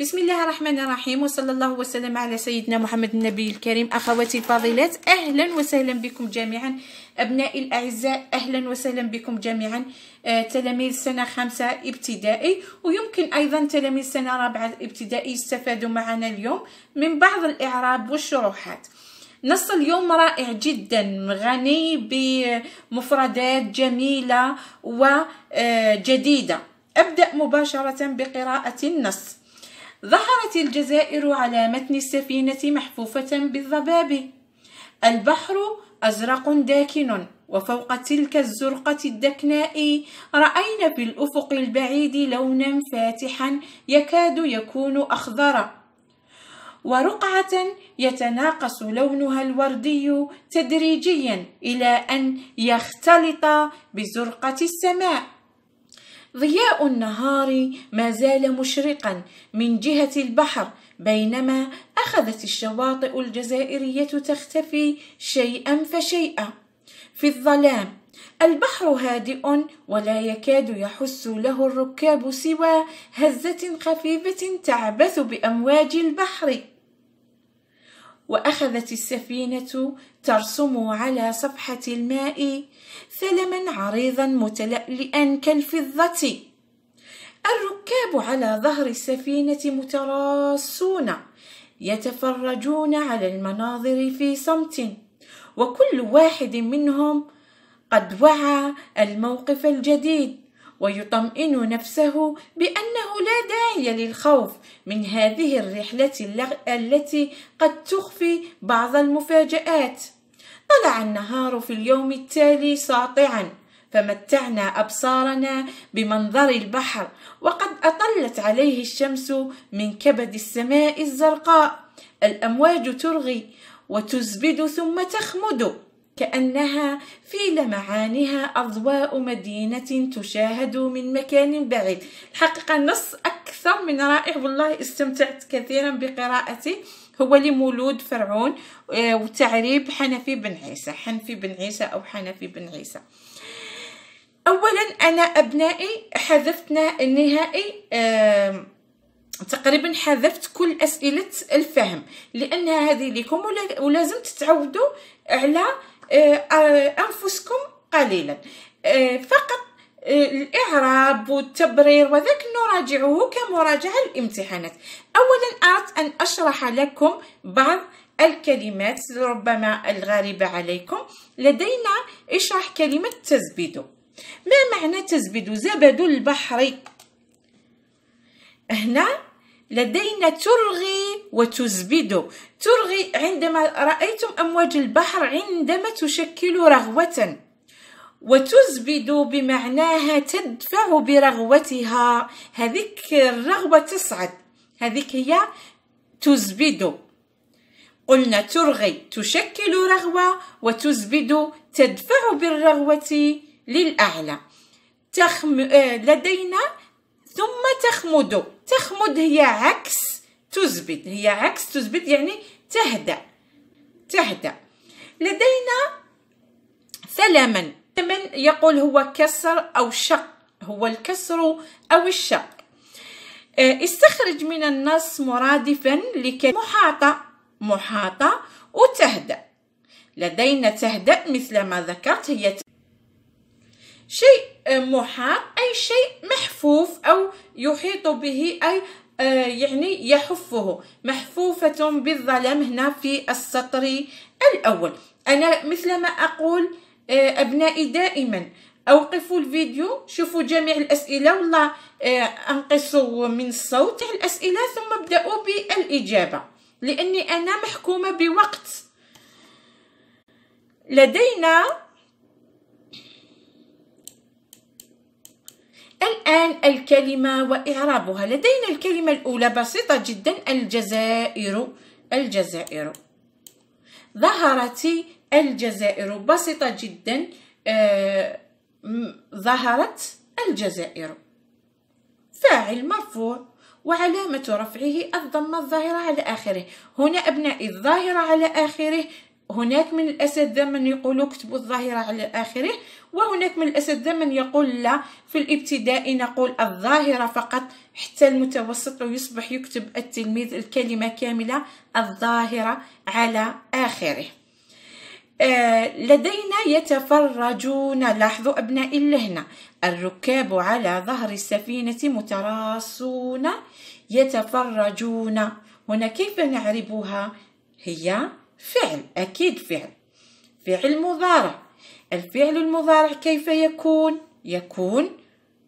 بسم الله الرحمن الرحيم وصلى الله وسلم على سيدنا محمد النبي الكريم اخواتي الفاضلات اهلا وسهلا بكم جميعا ابنائي الاعزاء اهلا وسهلا بكم جميعا تلاميذ سنه خمسة ابتدائي ويمكن ايضا تلاميذ سنه رابعة ابتدائي يستفادوا معنا اليوم من بعض الاعراب والشروحات نص اليوم رائع جدا غني بمفردات جميله وجديده ابدا مباشره بقراءه النص ظهرت الجزائر على متن السفينة محفوفة بالضباب البحر أزرق داكن وفوق تلك الزرقة الدكناء رأينا في الأفق البعيد لونا فاتحا يكاد يكون أخضر ورقعة يتناقص لونها الوردي تدريجيا إلى أن يختلط بزرقة السماء ضياء النهار ما زال مشرقا من جهة البحر بينما أخذت الشواطئ الجزائرية تختفي شيئا فشيئا في الظلام البحر هادئ ولا يكاد يحس له الركاب سوى هزة خفيفة تعبث بأمواج البحر واخذت السفينه ترسم على صفحه الماء ثلما عريضا متلألئا كالفضه الركاب على ظهر السفينه متراصون يتفرجون على المناظر في صمت وكل واحد منهم قد وعى الموقف الجديد ويطمئن نفسه بأنه لا داعي للخوف من هذه الرحلة التي قد تخفي بعض المفاجآت. طلع النهار في اليوم التالي ساطعًا، فمتعنا أبصارنا بمنظر البحر، وقد أطلت عليه الشمس من كبد السماء الزرقاء. الأمواج ترغي وتزبد ثم تخمد كأنها في لمعانها أضواء مدينة تشاهد من مكان بعيد الحقيقة نص أكثر من رائع والله استمتعت كثيرا بقراءته هو لمولود فرعون آه، وتعريب حنفي بن عيسى حنفي بن عيسى أو حنفي بن عيسى أولا أنا أبنائي حذفت نهائي تقريبا حذفت كل أسئلة الفهم لأنها هذه لكم ولازم تتعودوا على آه، آه، أنفسكم قليلا آه، فقط الإعراب والتبرير وذاك نراجعه كمراجعة الامتحانات أولا أردت أن أشرح لكم بعض الكلمات ربما الغريبة عليكم لدينا اشرح كلمة تزبيد ما معنى تزبيد زبد البحر هنا لدينا ترغي وتزبد ترغي عندما رأيتم أمواج البحر عندما تشكل رغوة وتزبد بمعناها تدفع برغوتها هذيك الرغوة تصعد هذيك هي تزبد قلنا ترغي تشكل رغوة وتزبد تدفع بالرغوة للأعلى تخم... آه، لدينا ثم تخمد تخمد هي عكس تثبت هي عكس تثبت يعني تهدأ تهدأ لدينا ثلما ثمن يقول هو كسر أو شق هو الكسر أو الشق آه، استخرج من النص مرادفا لكلمة محاطة محاطة وتهدأ لدينا تهدأ مثل ما ذكرت هي شيء محاط أي شيء محفوف أو يحيط به أي آه، يعني يحفه محفوفة بالظلام هنا في السطر الأول أنا مثل ما أقول آه، أبنائي دائما أوقفوا الفيديو شوفوا جميع الأسئلة والله آه، أنقصوا من الصوت الأسئلة ثم ابدأوا بالإجابة لأني أنا محكومة بوقت لدينا الآن الكلمة وإعرابها لدينا الكلمة الأولى بسيطة جدا الجزائر الجزائر ظهرت الجزائر بسيطة جدا آه، ظهرت الجزائر فاعل مرفوع وعلامة رفعه الضمة الظاهرة على آخره هنا أبنائي الظاهرة على آخره هناك من الأساتذة من يقولوا اكتبوا الظاهرة على آخره وهناك من الأساتذة من يقول لا في الابتدائي نقول الظاهرة فقط حتى المتوسط ويصبح يكتب التلميذ الكلمة كاملة الظاهرة على آخره آه لدينا يتفرجون لاحظوا أبنائي اللهنه الركاب على ظهر السفينة متراصون يتفرجون هنا كيف نعربها هي فعل أكيد فعل فعل مضارع الفعل المضارع كيف يكون؟ يكون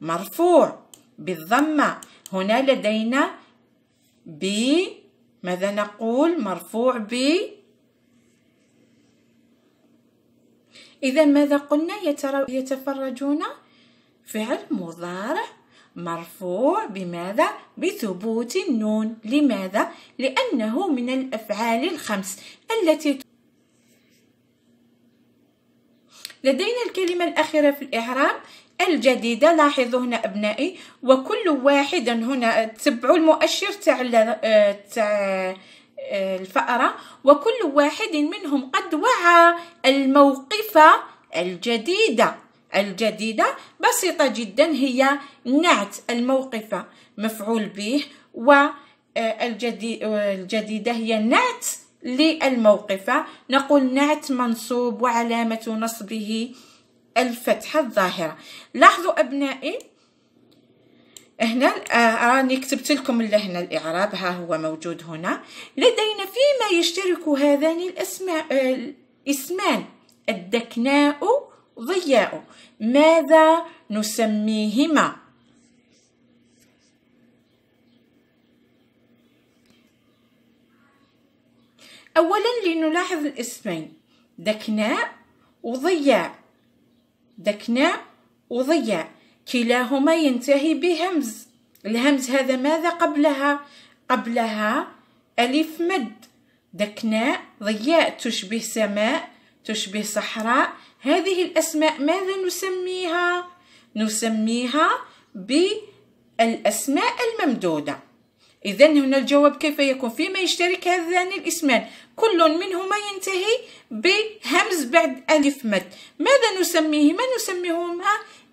مرفوع بالضمة هنا لدينا ب ماذا نقول مرفوع ب إذا ماذا قلنا يتفرجون فعل مضارع مرفوع بماذا؟ بثبوت النون لماذا؟ لأنه من الأفعال الخمس التي لدينا الكلمة الأخيرة في الإعراب الجديدة لاحظوا هنا أبنائي وكل واحد هنا تبعوا المؤشر تاع آه، تاع آه، الفأرة وكل واحد منهم قد وعى الموقف الجديدة الجديدة بسيطة جدا هي نعت الموقف مفعول به والجديدة آه، هي نعت للموقف نقول نعت منصوب وعلامة نصبه الفتحة الظاهرة لاحظوا أبنائي هنا آه، راني كتبت لكم هنا الإعراب ها هو موجود هنا لدينا فيما يشترك هذان الأسماء آه، الاسمان الدكناء ضياء ماذا نسميهما أولا لنلاحظ الاسمين دكناء وضياء دكناء وضياء كلاهما ينتهي بهمز الهمز هذا ماذا قبلها قبلها ألف مد دكناء ضياء تشبه سماء تشبه صحراء هذه الأسماء ماذا نسميها؟ نسميها بالأسماء الممدودة إذا هنا الجواب كيف يكون فيما يشترك هذان الاسمان كل منهما ينتهي بهمز بعد ألف مد ماذا نسميهما نسميهما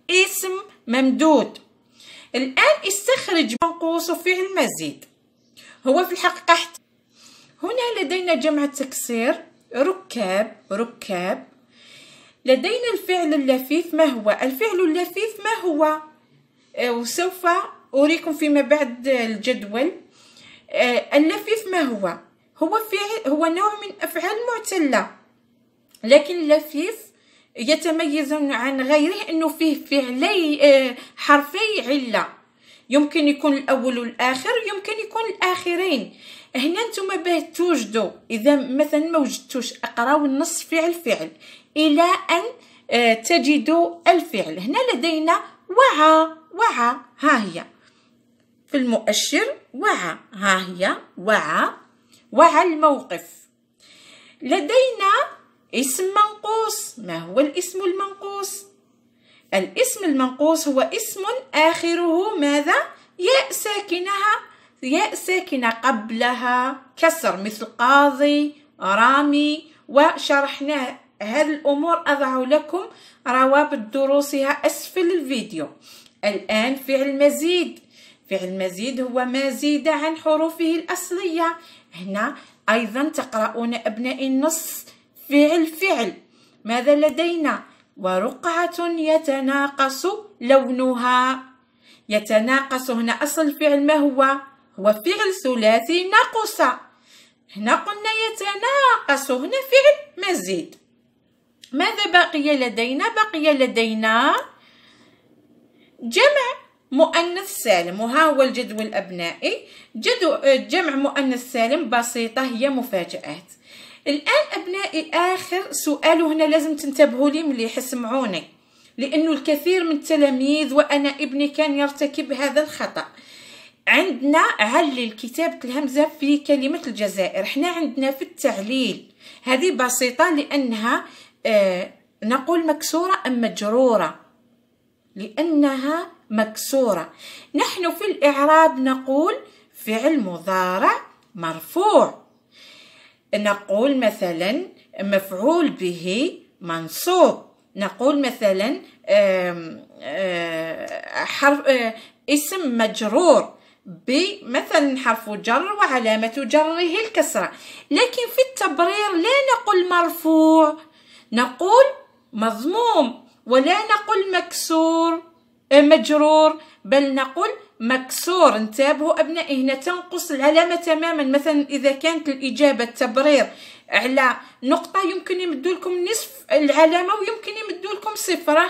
اسم ممدود الآن استخرج منقوص فعل مزيد هو في الحقيقة هنا لدينا جمع تكسير ركاب ركاب لدينا الفعل اللفيف ما هو الفعل اللفيف ما هو آه، وسوف أريكم فيما بعد الجدول آه، اللفيف ما هو هو فعل هو نوع من أفعال معتلة لكن اللفيف يتميز عن غيره أنه فيه فعلي آه، حرفي علة يمكن يكون الأول والآخر يمكن يكون الآخرين هنا نتوما باه توجدوا اذا مثلا ما وجدتوش اقراو النص فعل فعل الى ان آه، تجدوا الفعل هنا لدينا وعى وعى ها هي في المؤشر وعى ها هي وعى وعى الموقف لدينا اسم منقوص ما هو الاسم المنقوص الاسم المنقوص هو اسم آخره ماذا ياء ساكنها ياء ساكنة قبلها كسر مثل قاضي رامي وشرحنا هذه الأمور أضع لكم روابط دروسها أسفل الفيديو الآن فعل مزيد فعل مزيد هو ما زيد عن حروفه الأصلية هنا أيضا تقرؤون أبناء النص فعل فعل ماذا لدينا ورقعة يتناقص لونها يتناقص هنا أصل الفعل ما هو هو فعل ثلاثي نقص هنا قلنا يتناقص هنا فعل مزيد ماذا بقي لدينا بقي لدينا جمع مؤنث سالم وها هو الجدول الابنائي جدو جمع مؤنث سالم بسيطه هي مفاجات الان ابنائي اخر سؤال هنا لازم تنتبهوا لي مليح سمعوني لانه الكثير من التلاميذ وانا ابني كان يرتكب هذا الخطا عندنا علل الكتابة الهمزة في كلمة الجزائر حنا عندنا في التعليل هذه بسيطة لأنها آه نقول مكسورة أم مجرورة لأنها مكسورة نحن في الإعراب نقول فعل مضارع مرفوع نقول مثلا مفعول به منصوب نقول مثلا آه آه حرف آه، اسم مجرور بمثلا حرف جر وعلامة جره الكسرة لكن في التبرير لا نقول مرفوع نقول مضموم ولا نقول مكسور أه، مجرور بل نقول مكسور انتبهوا أبنائي هنا تنقص العلامة تماما مثلا إذا كانت الإجابة التبرير على نقطة يمكن يمدوا لكم نصف العلامة ويمكن يمدوا لكم صفرة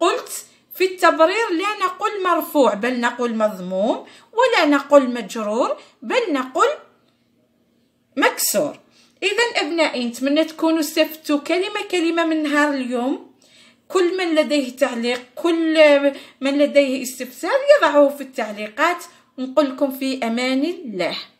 قلت في التبرير لا نقول مرفوع بل نقول مضموم ولا نقول مجرور بل نقول مكسور اذا ابنائي نتمنى تكونوا استفدتوا كلمه كلمه من نهار اليوم كل من لديه تعليق كل من لديه استفسار يضعه في التعليقات نقول لكم في امان الله